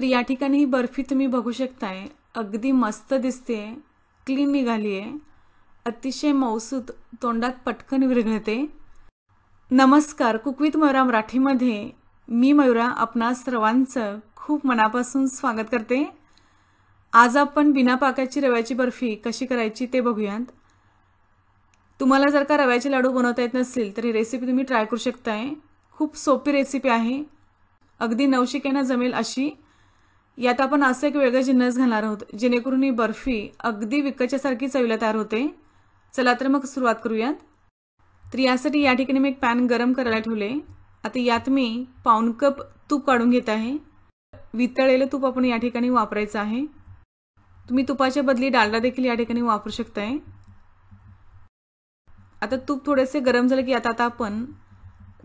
तर या ठिकाणी ही बर्फी तुम्ही बघू शकताय अगदी मस्त दिसते क्लीन निघाली आहे अतिशय मौसूत तोंडात पटकन विरघळते नमस्कार कुकवित मयुरा मराठीमध्ये मी मयुरा आपणा सर्वांचं खूप मनापासून स्वागत करते आज आपण बिना पाकाची रव्याची बर्फी कशी करायची ते बघूयात तुम्हाला जर का रव्याचे लाडू बनवता येत नसतील तर ही रेसिपी तुम्ही ट्राय करू शकताय खूप सोपी रेसिपी आहे अगदी नवशिक्यांना जमेल अशी यात आपण असं एक वेगळं जिन्नस घालणार आहोत जेणेकरून ही बर्फी अगदी विकच्यासारखी चवीला तयार होते चला तर मग सुरुवात करूयात तर यासाठी या ठिकाणी मी एक पॅन गरम करायला ठेवले आता यात मी पाऊन कप तूप काढून घेत आहे वितळलेलं तूप आपण या ठिकाणी वापरायचं आहे तुम्ही तुपाच्या बदली डालडा देखील या ठिकाणी वापरू शकताय आता तूप थोडेसे गरम झालं की आता आता आपण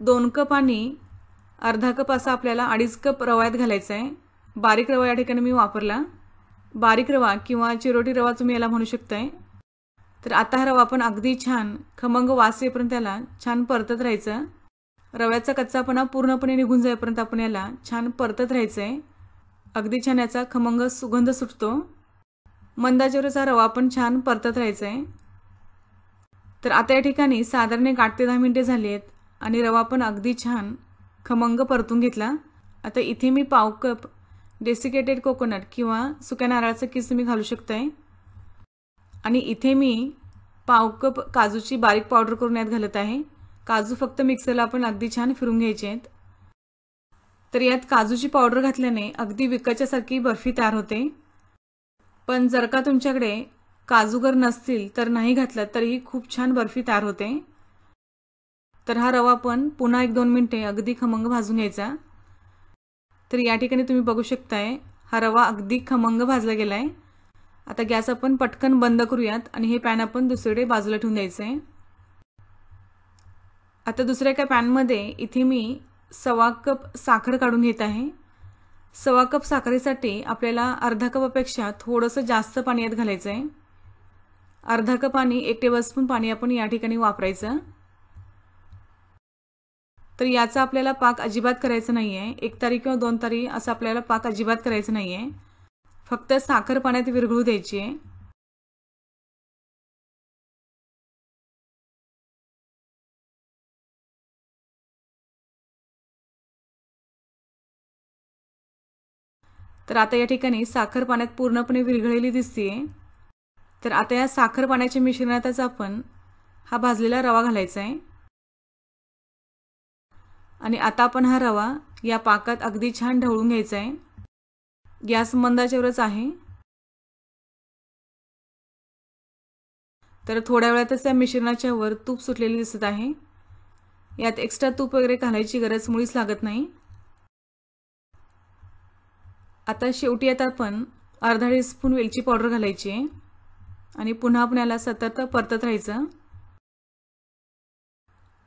दोन कप आणि अर्धा कप असा आपल्याला अडीच कप रवायत घालायचं आहे बारीक रवा या ठिकाणी मी वापरला बारीक रवा किंवा चिरोटी रवा तुम्ही याला म्हणू शकताय तर आता हा रवा आपण अगदी छान खमंग वास येईपर्यंत याला छान परतत राहायचं रव्याचा कच्चापणा पूर्णपणे निघून जाईपर्यंत आपण याला छान परतत राहायचं आहे अगदी छान याचा खमंग सुगंध सुटतो मंदाचेवरचा रवा पण छान परतत राहायचा आहे तर आता या ठिकाणी साधारण एक आठ ते दहा मिनटे झाली आहेत आणि रवा पण अगदी छान खमंग परतून घेतला आता इथे मी पाव कप डेसिकेटेड कोकोनट किंवा सुक्या नारळाचं किस तुम्ही घालू शकताय आणि इथे मी पाव कप काजूची बारीक पावडर करून यात घालत आहे काजू फक्त मिक्सरला आपण अगदी छान फिरून घ्यायचे आहेत तर यात काजूची पावडर घातल्याने अगदी विकाच्यासारखी बर्फी तयार होते पण जर का तुमच्याकडे काजूगर नसतील तर नाही घातलं तरीही खूप छान बर्फी तयार होते तर हा रवा पण पुन्हा एक दोन मिनटे अगदी खमंग भाजून घ्यायचा तर या ठिकाणी तुम्ही बघू शकताय हा रवा अगदी खमंग भाजला गेलाय आता गॅस आपण पटकन बंद करूयात आणि हे पॅन आपण दुसरीकडे बाजूला ठेवून द्यायचं आहे आता दुसऱ्या एका पॅनमध्ये इथे मी सवा कप साखर काढून घेत आहे सवा कप साखरेसाठी आपल्याला अर्धा कपापेक्षा थोडंसं जास्त पाणी यात घालायचं आहे अर्धा कप आणि एक टेबलस्पून पाणी आपण या ठिकाणी वापरायचं तर याचा आपल्याला पाक अजिबात करायचा नाही आहे एक तारी किंवा दोन तारी असं आपल्याला पाक अजिबात करायचं नाही आहे फक्त साखर पाण्यात विरघळू द्यायची आहे तर आता या ठिकाणी साखर पाण्यात पूर्णपणे विरघळलेली दिसते तर आता या साखर पाण्याच्या मिश्रणातच आपण हा भाजलेला रवा घालायचा आहे आणि आता आपण हा रवा या पाकात अगदी छान ढवळून घ्यायचा आहे गॅस मंदाच्यावरच आहे तर थोड्या वेळातच त्या मिश्रणाच्या वर तूप सुटलेले दिसत आहे यात एक्स्ट्रा तूप वगैरे घालायची गरज मुळीच लागत नाही आता शेवटी आता आपण अर्धा टीस्पून वेलची पावडर घालायची आहे आणि पुन्हा आपण याला सतत परतत राहायचं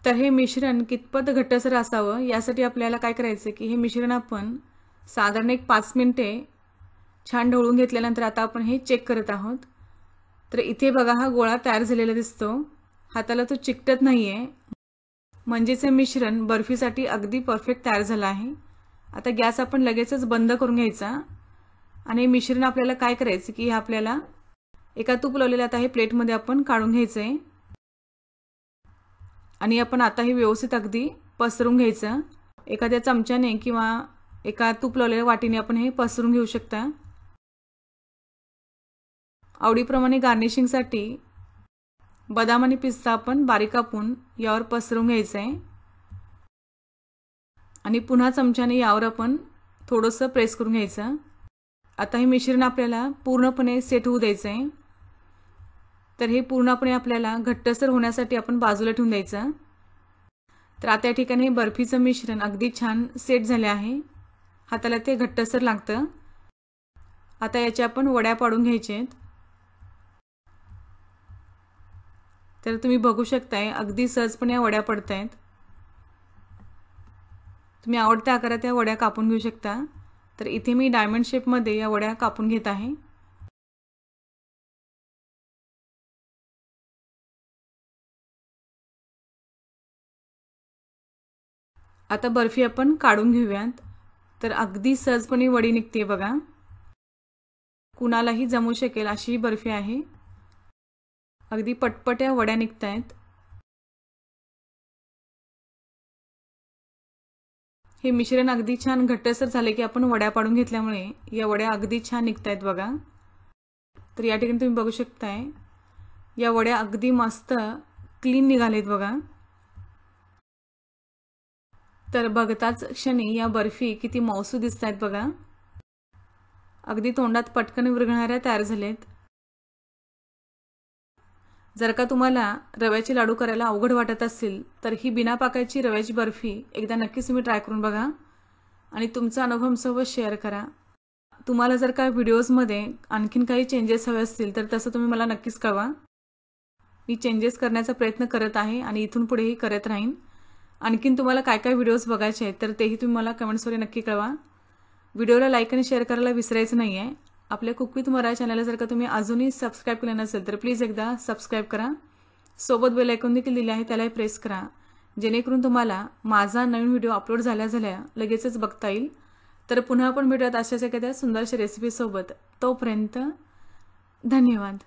तर हे मिश्रण कितपत घट्टसर असावं यासाठी आपल्याला काय करायचं की हे मिश्रण आपण साधारण एक पाच मिनटे छान ढवळून घेतल्यानंतर आता आपण हे चेक करत आहोत तर इथे बघा हा गोळा तयार झालेला दिसतो हाताला तो चिकटत नाही आहे म्हणजेच हे मिश्रण बर्फीसाठी अगदी परफेक्ट तयार झालं आहे आता गॅस आपण लगेचच बंद करून घ्यायचा आणि मिश्रण आपल्याला काय करायचं की हे आपल्याला एका तूप लावलेलं आता हे प्लेटमध्ये आपण काढून घ्यायचं आहे आणि आपण आता हे व्यवस्थित अगदी पसरून घ्यायचं एखाद्या चमच्याने किंवा एका तूप लावलेल्या वाटीने आपण हे पसरून घेऊ शकता आवडीप्रमाणे गार्निशिंगसाठी बदाम आणि पिस्ता आपण बारीक कापून यावर पसरून घ्यायचं आहे आणि पुन्हा चमच्याने यावर आपण थोडंसं प्रेस करून घ्यायचं आता हे मिश्रण आपल्याला पूर्णपणे सेट होऊ द्यायचं आहे तर हे पूर्णपणे आपल्याला घट्टसर होण्यासाठी आपण बाजूला ठेवून द्यायचं तर आता या ठिकाणी हे बर्फीचं मिश्रण अगदी छान सेट झाले आहे हाताला ते घट्टसर लागतं आता याच्या आपण वड्या पाडून घ्यायच्या आहेत तर तुम्ही बघू शकताय अगदी सहजपणे या वड्या पडत आहेत तुम्ही आवडत्या आकारात या वड्या कापून घेऊ शकता तर इथे मी डायमंड शेपमध्ये या वड्या कापून घेत आहे आता बर्फी आपण काढून घेऊयात तर अगदी सहजपणे वडी निघते बघा कुणालाही जमू शकेल अशी ही बर्फी आहे अगदी पटपट्या वड्या निघत आहेत हे मिश्रण अगदी छान घट्टसर झाले की आपण वड्या पाडून घेतल्यामुळे या वड्या अगदी छान निघत आहेत बघा तर या ठिकाणी तुम्ही बघू शकताय या वड्या अगदी मस्त क्लीन निघालेत बघा तर बघताच क्षणी या बर्फी किती मौसू दिसत आहेत बघा अगदी तोंडात पटकन विरघणाऱ्या तयार झाल्यात जर का तुम्हाला रव्याचे लाडू करायला अवघड वाटत असतील तर ही बिना पाकायची रव्याची बर्फी एकदा नक्कीच तुम्ही ट्राय करून बघा आणि तुमचा अनुभव आमसोबत शेअर करा तुम्हाला जर का व्हिडिओजमध्ये आणखीन काही चेंजेस हवे असतील तर तसं तुम्ही मला नक्कीच कळवा मी चेंजेस करण्याचा प्रयत्न करत आहे आणि इथून पुढेही करत राहीन आणखीन तुम्हाला काय काय व्हिडिओज बघायचे आहेत तर तेही तुम्ही मला कमेंट्सवर नक्की कळवा व्हिडिओला लाईक आणि शेअर करायला विसरायचं नाही आहे आपल्या कुकविथ मराय चॅनलला जर का तुम्ही अजूनही सबस्क्राईब केलं नसेल तर प्लीज एकदा सबस्क्राईब करा सोबत बेल ऐकून देखील दिले आहे त्यालाही प्रेस करा जेणेकरून तुम्हाला माझा नवीन व्हिडिओ अपलोड झाल्या झाल्या लगेचच बघता येईल तर पुन्हा आपण भेटूयात अशाच एखाद्या सुंदरशा रेसिपीसोबत तोपर्यंत धन्यवाद